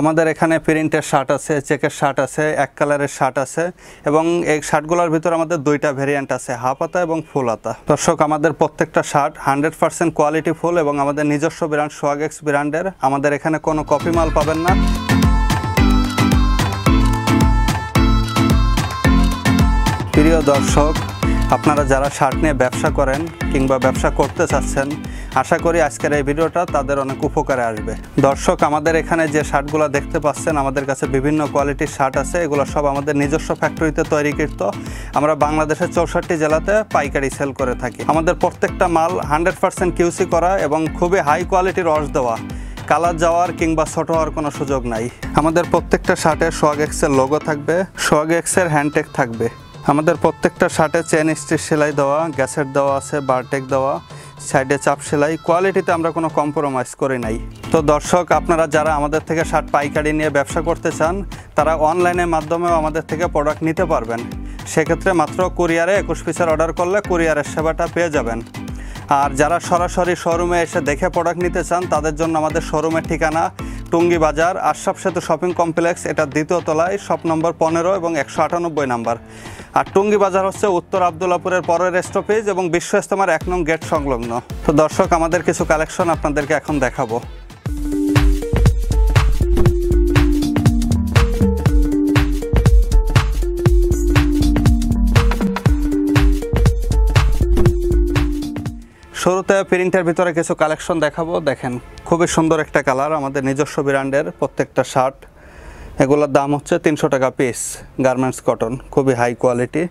আমাদের এখানে প্রিন্টের শার্ট আছে চেকের শার্ট আছে এক কালারের শার্ট আছে এবং এই শার্টগুলোর ভিতরে আমাদের দুইটা ভেরিয়েন্ট আছে হাফ হাতা এবং ফুল আতা দর্শক আমাদের প্রত্যেকটা shirt hundred percent quality full এবং আমাদের নিজস্ব ব্র্যান্ড সোয়াগেক্স ব্র্যান্ডের আমাদের এখানে কোনো কপি মাল পাবেন না প্রিয় দর্শক আপনারা যারা শার্ট নিয়ে ব্যবসা করেন কিংবা ব্যবসা করতে চাচ্ছেন আশা করি আজকের এই ভিডিওটা তাদের অনেক উপকারে আসবে দর্শক আমাদের এখানে যে শার্টগুলো দেখতে পাচ্ছেন আমাদের কাছে বিভিন্ন কোয়ালিটির শার্ট আছে এগুলো সব আমাদের নিজস্ব ফ্যাক্টরিতে তৈরিকৃত আমরা বাংলাদেশের চৌষট্টি জেলাতে পাইকারি সেল করে থাকি আমাদের প্রত্যেকটা মাল হান্ড্রেড পার্সেন্ট কিউসি করা এবং খুবই হাই কোয়ালিটির রস দেওয়া কালার যাওয়ার কিংবা ছোট হওয়ার কোনো সুযোগ নাই আমাদের প্রত্যেকটা শার্টের সোয়াগ এক্সের লোগো থাকবে সোয়াগ এক্সের হ্যান্ডটেক থাকবে আমাদের প্রত্যেকটা শার্টে চেন স্টিচ সেলাই দেওয়া গ্যাসের দেওয়া আছে বারটেক দেওয়া সাইডে চাপ সেলাই কোয়ালিটিতে আমরা কোনো কম্প্রোমাইজ করে নাই তো দর্শক আপনারা যারা আমাদের থেকে শার্ট পাইকারি নিয়ে ব্যবসা করতে চান তারা অনলাইনের মাধ্যমেও আমাদের থেকে প্রোডাক্ট নিতে পারবেন সেক্ষেত্রে মাত্র কুরিয়ারে একুশ পিসের অর্ডার করলে কুরিয়ারের সেবাটা পেয়ে যাবেন আর যারা সরাসরি শোরুমে এসে দেখে প্রোডাক্ট নিতে চান তাদের জন্য আমাদের শোরুমের ঠিকানা টুঙ্গি বাজার আশরাফ সেতু শপিং কমপ্লেক্স এটা দ্বিতীয় তলায় শপ নম্বর পনেরো এবং একশো আটানব্বই নাম্বার আর টুঙ্গি বাজার হচ্ছে উত্তর আবদুল্লাপুরের পরের স্টপেজ এবং বিশ্ব ইস্তমার এক নং গেট সংলগ্ন তো দর্শক আমাদের কিছু কালেকশন আপনাদেরকে এখন দেখাবো শুরুতে প্রিন্টের ভিতরে কিছু কালেকশন দেখাবো দেখেন খুবই সুন্দর একটা কালার আমাদের নিজস্ব ব্র্যান্ডের প্রত্যেকটা শার্ট এগুলোর দাম হচ্ছে তিনশো টাকা পিস গার্মেন্টস কটন খুবই হাই কোয়ালিটি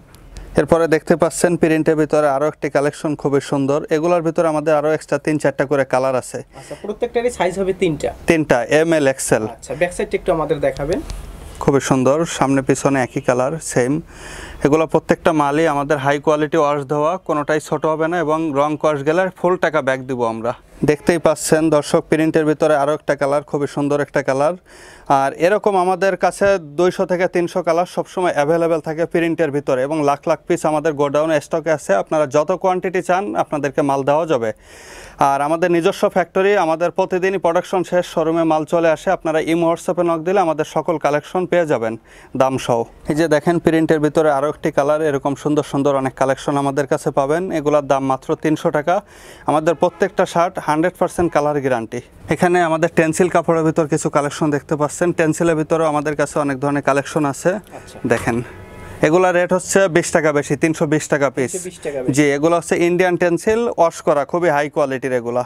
এরপরে দেখতে পাচ্ছেন প্রিন্টের ভিতরে আরও একটি কালেকশন খুবই সুন্দর এগুলোর ভিতরে আমাদের আরও এক্সট্রা তিন চারটা করে কালার আছে আচ্ছা, প্রত্যেকটারই সাইজ হবে তিনটা তিনটা এম এল এক্সেল আচ্ছা ব্যাকসাইডটা একটু আমাদের দেখাবেন খুবই সুন্দর সামনে পিছনে একই কালার সেম এগুলো প্রত্যেকটা মালই আমাদের হাই কোয়ালিটি ওয়াশ ধোয়া কোনোটাই ছোট হবে না এবং রং কোয়াশ গেলে ফুল টাকা ব্যাক দিব আমরা দেখতেই পাচ্ছেন দর্শক প্রিন্টের ভিতরে আরও একটা কালার খুবই সুন্দর একটা কালার আর এরকম আমাদের কাছে দুইশো থেকে তিনশো কালার সবসময় অ্যাভেলেবেল থাকে প্রিন্টের ভিতরে এবং লাখ লাখ পিস আমাদের গোডাউনে স্টকে আছে আপনারা যত কোয়ান্টিটি চান আপনাদেরকে মাল দেওয়া যাবে আর আমাদের নিজস্ব ফ্যাক্টরি আমাদের প্রতিদিনই প্রোডাকশন শেষ শোরুমে মাল চলে আসে আপনারা ইম হোয়াটসঅ্যাপে নক দিলে আমাদের সকল কালেকশন পেয়ে যাবেন দাম সহ এই যে দেখেন প্রিন্টের ভিতরে আরও কয়েকটি কালার এরকম সুন্দর সুন্দর অনেক কালেকশন আমাদের কাছে পাবেন এগুলোর দাম মাত্র তিনশো টাকা আমাদের প্রত্যেকটা shirt hundred percent colour guarantee এখানে আমাদের টেন্সিল কাপড়ের ভিতর কিছু কালেকশন দেখতে পাচ্ছেন টেন্সিলের ভিতরেও আমাদের কাছে অনেক ধরনের কালেকশন আছে আচ্ছা। দেখেন এগুলা রেট হচ্ছে বিশ টাকা বেশি তিনশো টাকা পিস জি এগুলো হচ্ছে ইন্ডিয়ান টেন্সিল ওয়াশ করা খুবই হাই কোয়ালিটির এগুলা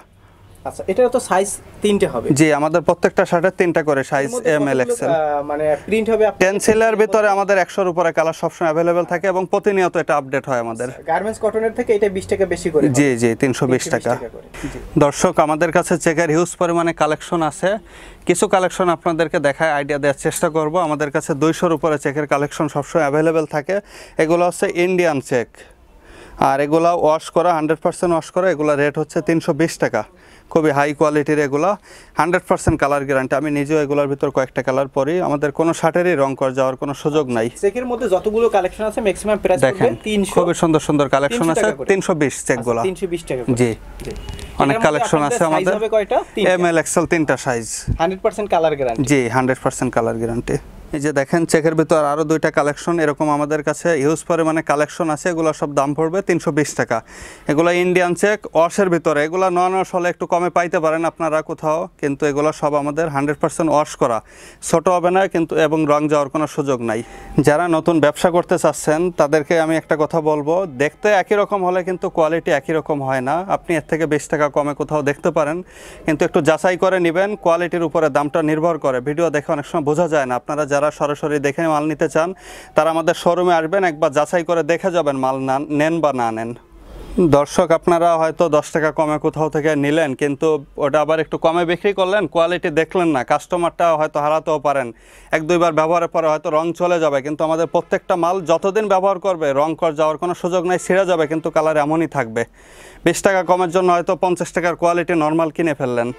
আচ্ছা এটা তো সাইজ তিনটে হবে জি আমাদের প্রত্যেকটা শার্টের তিনটা করে সাইজ এম এল এক্সেল মানে প্রিন্ট হবে টেনসিলের ভিতরে আমাদের 100 এর উপরে কালার সবসময় अवेलेबल থাকে এবং প্রতিনিয়ত এটা আপডেট হয় আমাদের গার্মেন্টস আচ্ছা, কটনের থেকে এটা 20 টাকা বেশি করে জি জি 320 টাকা দর্শক আমাদের কাছে চেকের হিউজ পরিমাণে কালেকশন আছে কিছু কালেকশন আপনাদেরকে দেখায় আইডিয়া দেওয়ার চেষ্টা করব আমাদের কাছে 200 এর উপরে চেকের কালেকশন সবসময় অ্যাভেলেবেল থাকে এগুলো হচ্ছে ইন্ডিয়ান চেক আর এগুলা ওয়াশ করা হান্ড্রেড পার্সেন্ট ওয়াশ করা এগুলো রেট হচ্ছে তিনশো টাকা খুবই হাই কোয়ালিটির এগুলো হান্ড্রেড পার্সেন্ট কালার গ্যারান্টি আমি নিজেও এগুলোর ভিতর কয়েকটা কালার পরি আমাদের কোনো শার্টেরই রং করে যাওয়ার কোনো সুযোগ আচ্ছা, নাই চেকের মধ্যে যতগুলো কালেকশন আছে ম্যাক্সিমাম প্রাইস দেখেন খুবই সুন্দর সুন্দর কালেকশন আছে তিনশো বিশ চেকগুলো আচ্ছা, তিনশো জি অনেক কালেকশন আছে আমাদের এম এল এক্সেল তিনটা size hundred percent colour guarantee জি হান্ড্রেড পার্সেন্ট কালার গ্যারান্টি এই যে দেখেন চেকের ভিতর আরও দুইটা কালেকশন এরকম আমাদের কাছে ইউজ পরিমাণে কালেকশন আছে এগুলো সব দাম পড়বে তিনশো টাকা এগুলো ইন্ডিয়ান চেক ওয়াশের ভিতরে এগুলো নন অর্শ হলে একটু কমে পাইতে পারেন আপনারা কোথাও কিন্তু এগুলো সব আমাদের হান্ড্রেড পার্সেন্ট ওয়াশ করা ছোটো হবে না কিন্তু এবং রং যাওয়ার কোনো সুযোগ নাই যারা নতুন ব্যবসা করতে চাচ্ছেন তাদেরকে আমি একটা কথা বলবো দেখতে একই রকম হলে কিন্তু কোয়ালিটি একই রকম হয় না আপনি এর থেকে বেশ টাকা কমে কোথাও দেখতে পারেন কিন্তু একটু যাচাই করে নেবেন কোয়ালিটির উপরে দামটা নির্ভর করে ভিডিও দেখে অনেক সময় বোঝা যায় না আপনারা যারা সরাসরি দেখে মাল নিতে চান তারা আমাদের শোরুমে আসবেন একবার যাচাই করে দেখে যাবেন মাল না নেন বা না নেন দর্শক আপনারা হয়তো দশ টাকা কমে কোথাও থেকে নিলেন কিন্তু ওটা আবার একটু কমে বিক্রি করলেন কোয়ালিটি দেখলেন না কাস্টমারটা হয়তো হারাতেও পারেন এক দুইবার ব্যবহারের পরে হয়তো রং চলে যাবে কিন্তু আমাদের প্রত্যেকটা মাল যতদিন ব্যবহার করবে রং কর যাওয়ার কোনো সুযোগ নেই ছিঁড়ে যাবে কিন্তু কালার এমনই থাকবে বিশ টাকা কমের জন্য হয়তো পঞ্চাশ টাকার কোয়ালিটি নর্মাল কিনে ফেললেন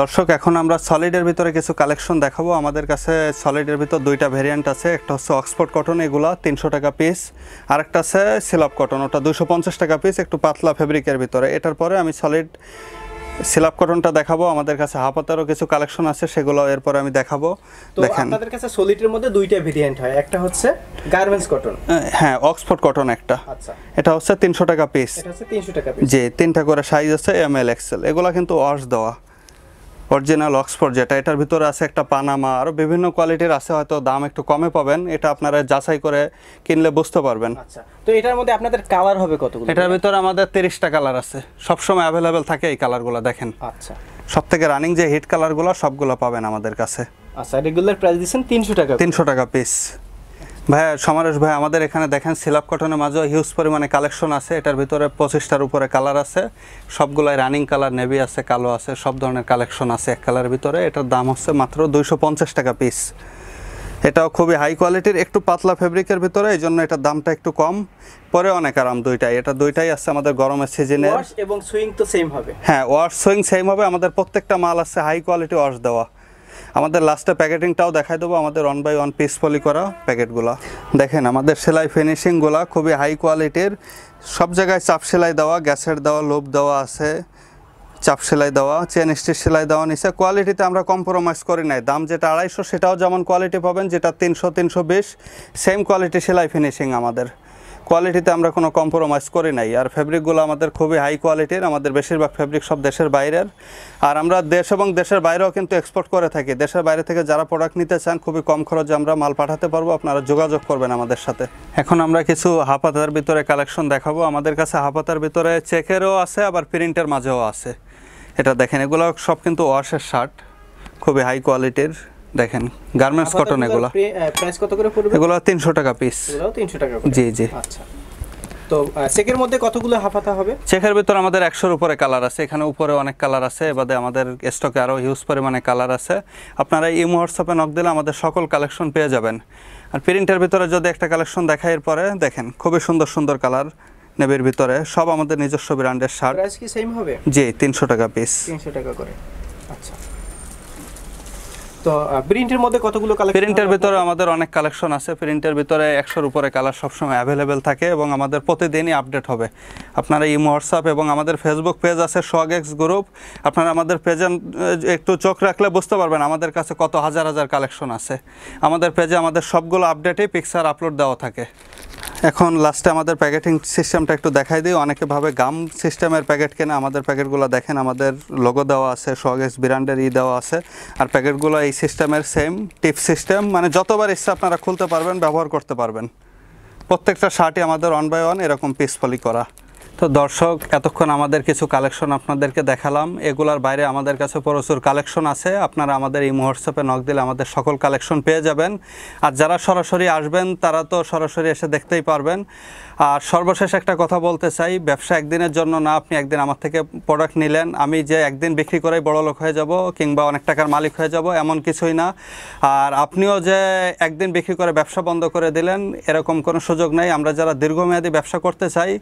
দর্শক এখন আমরা সলিডের ভিতরে কিছু কালেকশন দেখাবো আমাদের কাছে সলিডের ভিতর দুইটা ভেরিয়েন্ট আছে একটা হচ্ছে অক্সফোর্ড কটন এগুলা তিনশো টাকা পিস আর একটা আছে সিলাপ কটন ওটা দুশো টাকা পিস একটু পাতলা ফেব্রিকের ভিতরে এটার পরে আমি সলিড সিলাপ কটনটা দেখাবো আমাদের কাছে হাফাতারও কিছু কালেকশন আছে সেগুলো এরপর আমি দেখাবো দেখেন আমাদের কাছে সলিডের মধ্যে দুইটা ভেরিয়েন্ট হয় একটা হচ্ছে গার্মেন্টস কটন হ্যাঁ অক্সফোর্ড কটন একটা আচ্ছা এটা হচ্ছে তিনশো টাকা পিস এটা হচ্ছে তিনশো টাকা পিস জি তিনটা করে সাইজ আছে এম এল এক্সেল এগুলা কিন্তু ওয়াশ দেওয়া অরিজিনাল অক্সফোর্ড যেটা এটার ভিতরে আছে একটা পানামা আরও বিভিন্ন কোয়ালিটির আছে হয়তো দাম একটু কমে পাবেন এটা আপনারা যাচাই করে কিনলে বুঝতে পারবেন আচ্ছা তো এটার মধ্যে আপনাদের কালার হবে কতগুলো এটার ভিতরে আমাদের তিরিশটা কালার আছে সবসময় অ্যাভেলেবেল থাকে এই কালারগুলো দেখেন আচ্ছা সব থেকে রানিং যে হিট কালারগুলো সবগুলো পাবেন আমাদের কাছে আচ্ছা রেগুলার প্রাইস দিচ্ছেন তিনশো টাকা তিনশো টাকা পিস ভাই সমারেশ ভাই আমাদের এখানে দেখেন সিলাপ কটনের মাঝে হিউজ পরিমাণে কালেকশন আছে এটার ভিতরে পঁচিশটার উপরে কালার আছে সবগুলাই রানিং কালার নেভি আছে কালো আছে সব ধরনের কালেকশন আছে এক কালারের ভিতরে এটার দাম হচ্ছে মাত্র দুইশো টাকা পিস এটাও খুবই হাই কোয়ালিটির একটু পাতলা ফেব্রিকের ভিতরে এই জন্য এটার দামটা একটু কম পরে অনেক আরাম দুইটাই এটা দুইটাই আছে আমাদের গরমের সিজনে এবং সুইং তো সেম হবে হ্যাঁ ওয়াশ সুইং সেম হবে আমাদের প্রত্যেকটা মাল আছে হাই কোয়ালিটি ওয়াশ দেওয়া আমাদের লাস্টে প্যাকেটিংটাও দেখাই দেবো আমাদের one by one piece poly করা প্যাকেটগুলো দেখেন আমাদের সেলাই ফিনিশিংগুলো খুবই হাই কোয়ালিটির সব জায়গায় চাপ সেলাই দেওয়া গ্যাসের দেওয়া লোভ দেওয়া আছে চাপ সেলাই দেওয়া চেন স্টিচ সেলাই দেওয়া নিচে কোয়ালিটিতে আমরা কম্প্রোমাইজ করি নাই দাম যেটা আড়াইশো সেটাও যেমন কোয়ালিটি পাবেন যেটা তিনশো তিনশো বিশ সেম কোয়ালিটি সেলাই ফিনিশিং আমাদের কোয়ালিটিতে আমরা কোনো কম্প্রোমাইজ করি নাই আর ফ্যাব্রিকগুলো আমাদের খুবই হাই কোয়ালিটির আমাদের বেশিরভাগ ফেব্রিক সব দেশের বাইরের আর আমরা দেশ এবং দেশের বাইরেও কিন্তু এক্সপোর্ট করে থাকি দেশের বাইরে থেকে যারা প্রোডাক্ট নিতে চান খুবই কম খরচে আমরা মাল পাঠাতে পারবো আপনারা যোগাযোগ করবেন আমাদের সাথে এখন আমরা কিছু হাফাতার ভিতরে কালেকশন দেখাবো আমাদের কাছে হাফাতার ভিতরে চেকেরও আছে আবার প্রিন্টের মাঝেও আছে এটা দেখেন এগুলো সব কিন্তু ওয়াশের শার্ট খুবই হাই কোয়ালিটির দেখেন গার্মেন্টস কটন এগুলো প্রাইস কত করে পড়বে এগুলো 300 টাকা পিস এগুলো 300 টাকা জি জি আচ্ছা তো চেকের মধ্যে কতগুলো হাফাতা হবে চেকের ভিতর আমাদের একশোর উপরে কালার আছে এখানে উপরে অনেক কালার আছে এবারে আমাদের স্টকে আরও হিউজ পরিমাণে কালার আছে আপনারা ইমো হোয়াটসঅ্যাপে নক দিলে আমাদের সকল কালেকশন পেয়ে যাবেন আর প্রিন্টের ভিতরে যদি একটা কালেকশন দেখা পরে দেখেন খুবই সুন্দর সুন্দর কালার নেবের ভিতরে সব আমাদের নিজস্ব ব্র্যান্ডের শার্ট প্রাইস কি সেম হবে জি তিনশো টাকা পিস 300 টাকা করে আচ্ছা তো প্রিন্টের মধ্যে কতগুলো কালার প্রিন্টের ভিতরে আমাদের অনেক কালেকশন আছে প্রিন্টের ভিতরে একশোর উপরে কালার সবসময় অ্যাভেলেবেল থাকে এবং আমাদের প্রতিদিনই আপডেট হবে আপনারা ইম হোয়াটসঅ্যাপ এবং আমাদের ফেসবুক পেজ আছে এক্স গ্রুপ আপনারা আমাদের পেজে একটু চোখ রাখলে বুঝতে পারবেন আমাদের কাছে কত হাজার হাজার কালেকশন আছে আমাদের পেজে আমাদের সবগুলো আপডেটেই পিকচার আপলোড দেওয়া থাকে এখন লাস্টে আমাদের প্যাকেটিং সিস্টেমটা একটু দেখাই দিই অনেকে ভাবে গাম সিস্টেমের প্যাকেট কেনে আমাদের প্যাকেটগুলো দেখেন আমাদের লোগো দেওয়া আছে সোয়াগেক্স ব্র্যান্ডের ই দেওয়া আছে আর প্যাকেটগুলো এই সিস্টেমের সেম টিপ সিস্টেম মানে যতবার ইচ্ছা আপনারা খুলতে পারবেন ব্যবহার করতে পারবেন প্রত্যেকটা শার্টই আমাদের ওয়ান বাই ওয়ান এরকম পিসফলি করা তো দর্শক এতক্ষণ আমাদের কিছু কালেকশন আপনাদেরকে দেখালাম এগুলার বাইরে আমাদের কাছে প্রচুর কালেকশন আছে আপনারা আমাদের এই মহোৎসবে নখ দিলে আমাদের সকল কালেকশন পেয়ে যাবেন আর যারা সরাসরি আসবেন তারা তো সরাসরি এসে দেখতেই পারবেন আর সর্বশেষ একটা কথা বলতে চাই ব্যবসা একদিনের জন্য না আপনি একদিন আমার থেকে প্রোডাক্ট নিলেন আমি যে একদিন বিক্রি করে বড় লোক হয়ে যাব কিংবা অনেক টাকার মালিক হয়ে যাব এমন কিছুই না আর আপনিও যে একদিন বিক্রি করে ব্যবসা বন্ধ করে দিলেন এরকম কোনো সুযোগ নেই আমরা যারা দীর্ঘমেয়াদী ব্যবসা করতে চাই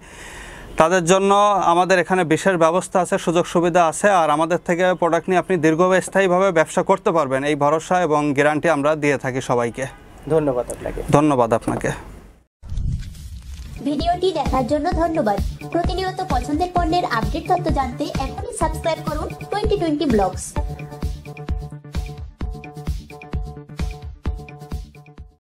তাদের জন্য আমাদের এখানে বিশেষ ব্যবস্থা আছে সুযোগ সুবিধা আছে আর আমাদের থেকে প্রোডাক্ট নিয়ে আপনি দীর্ঘস্থায়ীভাবে ব্যবসা করতে পারবেন এই ভরসা এবং গ্যারান্টি আমরা দিয়ে থাকি সবাইকে ধন্যবাদ আপনাকে ধন্যবাদ আপনাকে ভিডিওটি দেখার জন্য ধন্যবাদ প্রতিনিয়ত পছন্দের পণ্যের আপডেট তথ্য জানতে এখনই সাবস্ক্রাইব করুন টোয়েন্টি টোয়েন্টি ব্লগস